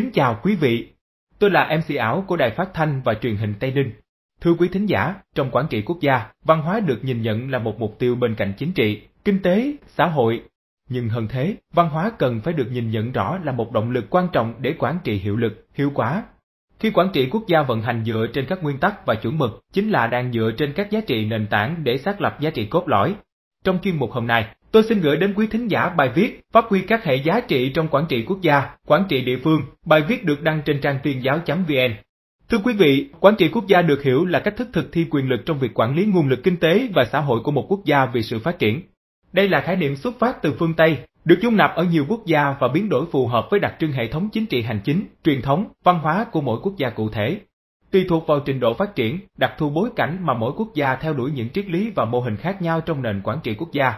Kính chào quý vị, tôi là MC ảo của Đài Phát Thanh và Truyền hình Tây Ninh. Thưa quý thính giả, trong quản trị quốc gia, văn hóa được nhìn nhận là một mục tiêu bên cạnh chính trị, kinh tế, xã hội. Nhưng hơn thế, văn hóa cần phải được nhìn nhận rõ là một động lực quan trọng để quản trị hiệu lực, hiệu quả. Khi quản trị quốc gia vận hành dựa trên các nguyên tắc và chuẩn mực, chính là đang dựa trên các giá trị nền tảng để xác lập giá trị cốt lõi. Trong chuyên mục hôm nay, Tôi xin gửi đến quý thính giả bài viết Phát huy các hệ giá trị trong quản trị quốc gia, quản trị địa phương, bài viết được đăng trên trang tuyên giáo.vn. Thưa quý vị, quản trị quốc gia được hiểu là cách thức thực thi quyền lực trong việc quản lý nguồn lực kinh tế và xã hội của một quốc gia vì sự phát triển. Đây là khái niệm xuất phát từ phương Tây, được dung nạp ở nhiều quốc gia và biến đổi phù hợp với đặc trưng hệ thống chính trị hành chính, truyền thống, văn hóa của mỗi quốc gia cụ thể. Tùy thuộc vào trình độ phát triển, đặc thù bối cảnh mà mỗi quốc gia theo đuổi những triết lý và mô hình khác nhau trong nền quản trị quốc gia,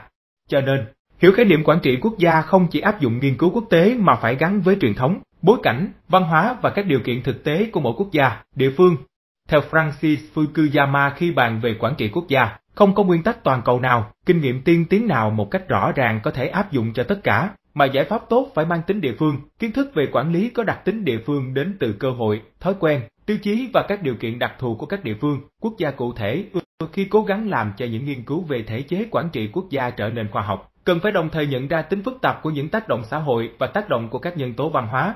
cho nên, hiểu khái niệm quản trị quốc gia không chỉ áp dụng nghiên cứu quốc tế mà phải gắn với truyền thống, bối cảnh, văn hóa và các điều kiện thực tế của mỗi quốc gia, địa phương. Theo Francis Fukuyama khi bàn về quản trị quốc gia, không có nguyên tắc toàn cầu nào, kinh nghiệm tiên tiến nào một cách rõ ràng có thể áp dụng cho tất cả, mà giải pháp tốt phải mang tính địa phương, kiến thức về quản lý có đặc tính địa phương đến từ cơ hội, thói quen, tiêu chí và các điều kiện đặc thù của các địa phương, quốc gia cụ thể. Khi cố gắng làm cho những nghiên cứu về thể chế quản trị quốc gia trở nên khoa học, cần phải đồng thời nhận ra tính phức tạp của những tác động xã hội và tác động của các nhân tố văn hóa.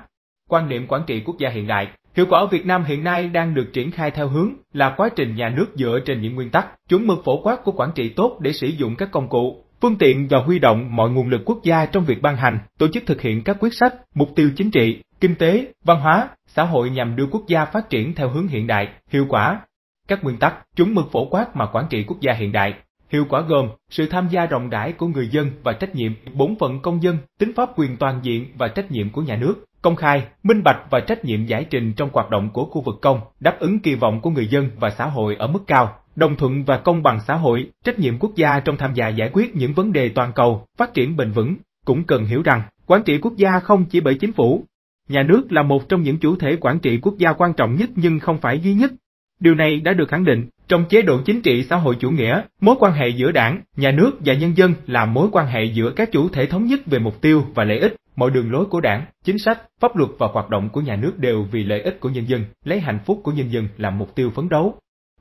Quan niệm quản trị quốc gia hiện đại, hiệu quả ở Việt Nam hiện nay đang được triển khai theo hướng là quá trình nhà nước dựa trên những nguyên tắc, chuẩn mực phổ quát của quản trị tốt để sử dụng các công cụ, phương tiện và huy động mọi nguồn lực quốc gia trong việc ban hành, tổ chức thực hiện các quyết sách, mục tiêu chính trị, kinh tế, văn hóa, xã hội nhằm đưa quốc gia phát triển theo hướng hiện đại, hiệu quả, các nguyên tắc, chuẩn mực phổ quát mà quản trị quốc gia hiện đại, hiệu quả gồm sự tham gia rộng rãi của người dân và trách nhiệm, bổn phận công dân, tính pháp quyền toàn diện và trách nhiệm của nhà nước, công khai, minh bạch và trách nhiệm giải trình trong hoạt động của khu vực công, đáp ứng kỳ vọng của người dân và xã hội ở mức cao, đồng thuận và công bằng xã hội, trách nhiệm quốc gia trong tham gia giải quyết những vấn đề toàn cầu, phát triển bền vững, cũng cần hiểu rằng quản trị quốc gia không chỉ bởi chính phủ. Nhà nước là một trong những chủ thể quản trị quốc gia quan trọng nhất nhưng không phải duy nhất, Điều này đã được khẳng định trong chế độ chính trị xã hội chủ nghĩa, mối quan hệ giữa đảng, nhà nước và nhân dân là mối quan hệ giữa các chủ thể thống nhất về mục tiêu và lợi ích. Mọi đường lối của đảng, chính sách, pháp luật và hoạt động của nhà nước đều vì lợi ích của nhân dân, lấy hạnh phúc của nhân dân làm mục tiêu phấn đấu.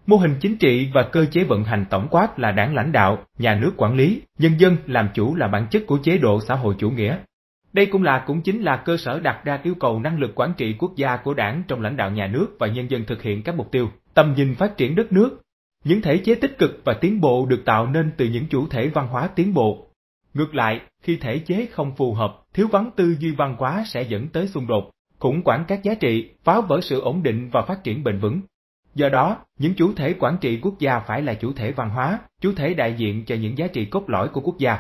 Mô hình chính trị và cơ chế vận hành tổng quát là đảng lãnh đạo, nhà nước quản lý, nhân dân làm chủ là bản chất của chế độ xã hội chủ nghĩa. Đây cũng là cũng chính là cơ sở đặt ra yêu cầu năng lực quản trị quốc gia của đảng trong lãnh đạo nhà nước và nhân dân thực hiện các mục tiêu, tầm nhìn phát triển đất nước, những thể chế tích cực và tiến bộ được tạo nên từ những chủ thể văn hóa tiến bộ. Ngược lại, khi thể chế không phù hợp, thiếu vắng tư duy văn hóa sẽ dẫn tới xung đột, khủng quản các giá trị, phá vỡ sự ổn định và phát triển bền vững. Do đó, những chủ thể quản trị quốc gia phải là chủ thể văn hóa, chủ thể đại diện cho những giá trị cốt lõi của quốc gia.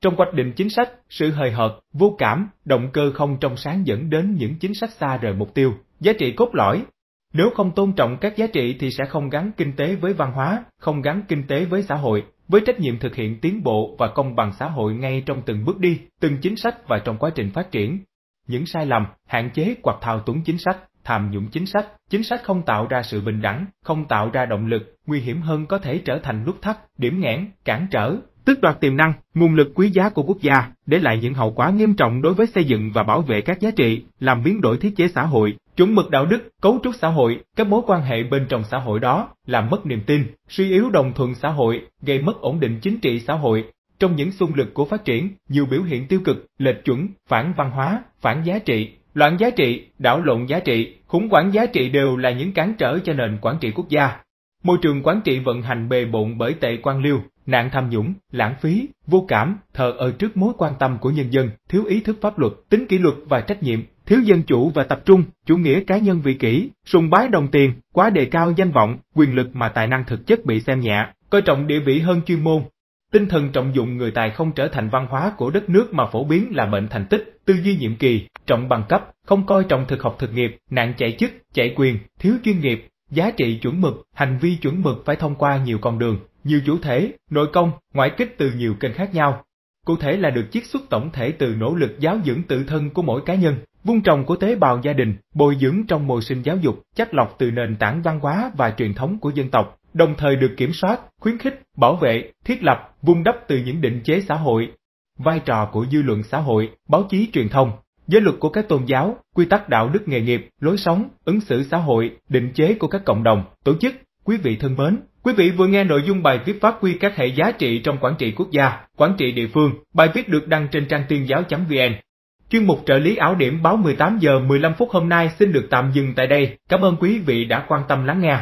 Trong hoạch định chính sách, sự hời hợt, vô cảm, động cơ không trong sáng dẫn đến những chính sách xa rời mục tiêu, giá trị cốt lõi, nếu không tôn trọng các giá trị thì sẽ không gắn kinh tế với văn hóa, không gắn kinh tế với xã hội, với trách nhiệm thực hiện tiến bộ và công bằng xã hội ngay trong từng bước đi, từng chính sách và trong quá trình phát triển. Những sai lầm, hạn chế hoặc thao túng chính sách, tham nhũng chính sách, chính sách không tạo ra sự bình đẳng, không tạo ra động lực, nguy hiểm hơn có thể trở thành nút thắt, điểm nghẽn, cản trở, tước đoạt tiềm năng, nguồn lực quý giá của quốc gia, để lại những hậu quả nghiêm trọng đối với xây dựng và bảo vệ các giá trị, làm biến đổi thiết chế xã hội, chuẩn mực đạo đức, cấu trúc xã hội, các mối quan hệ bên trong xã hội đó làm mất niềm tin, suy yếu đồng thuận xã hội, gây mất ổn định chính trị xã hội. Trong những xung lực của phát triển, nhiều biểu hiện tiêu cực, lệch chuẩn, phản văn hóa, phản giá trị, loạn giá trị, đảo lộn giá trị, khủng hoảng giá trị đều là những cản trở cho nền quản trị quốc gia. Môi trường quản trị vận hành bề bộn bởi tệ quan liêu, nạn tham nhũng, lãng phí, vô cảm, thờ ơ trước mối quan tâm của nhân dân, thiếu ý thức pháp luật, tính kỷ luật và trách nhiệm, thiếu dân chủ và tập trung, chủ nghĩa cá nhân vị kỷ, sùng bái đồng tiền, quá đề cao danh vọng, quyền lực mà tài năng thực chất bị xem nhẹ, coi trọng địa vị hơn chuyên môn. Tinh thần trọng dụng người tài không trở thành văn hóa của đất nước mà phổ biến là bệnh thành tích, tư duy nhiệm kỳ, trọng bằng cấp, không coi trọng thực học thực nghiệp, nạn chạy chức, chạy quyền, thiếu chuyên nghiệp, giá trị chuẩn mực, hành vi chuẩn mực phải thông qua nhiều con đường, nhiều chủ thể, nội công, ngoại kích từ nhiều kênh khác nhau. Cụ thể là được chiết xuất tổng thể từ nỗ lực giáo dưỡng tự thân của mỗi cá nhân, Vun trồng của tế bào gia đình, bồi dưỡng trong môi sinh giáo dục, chất lọc từ nền tảng văn hóa và truyền thống của dân tộc, đồng thời được kiểm soát, khuyến khích, bảo vệ, thiết lập, vun đắp từ những định chế xã hội. Vai trò của dư luận xã hội, báo chí truyền thông, giới luật của các tôn giáo, quy tắc đạo đức nghề nghiệp, lối sống, ứng xử xã hội, định chế của các cộng đồng, tổ chức. Quý vị thân mến, quý vị vừa nghe nội dung bài viết phát huy các hệ giá trị trong quản trị quốc gia, quản trị địa phương. Bài viết được đăng trên trang tuyên giáo.vn. Chuyên mục trợ lý ảo điểm báo 18 giờ 15 phút hôm nay xin được tạm dừng tại đây. Cảm ơn quý vị đã quan tâm lắng nghe.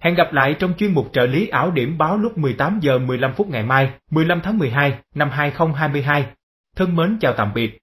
Hẹn gặp lại trong chuyên mục trợ lý ảo điểm báo lúc 18 giờ 15 phút ngày mai, 15 tháng 12 năm 2022. Thân mến chào tạm biệt.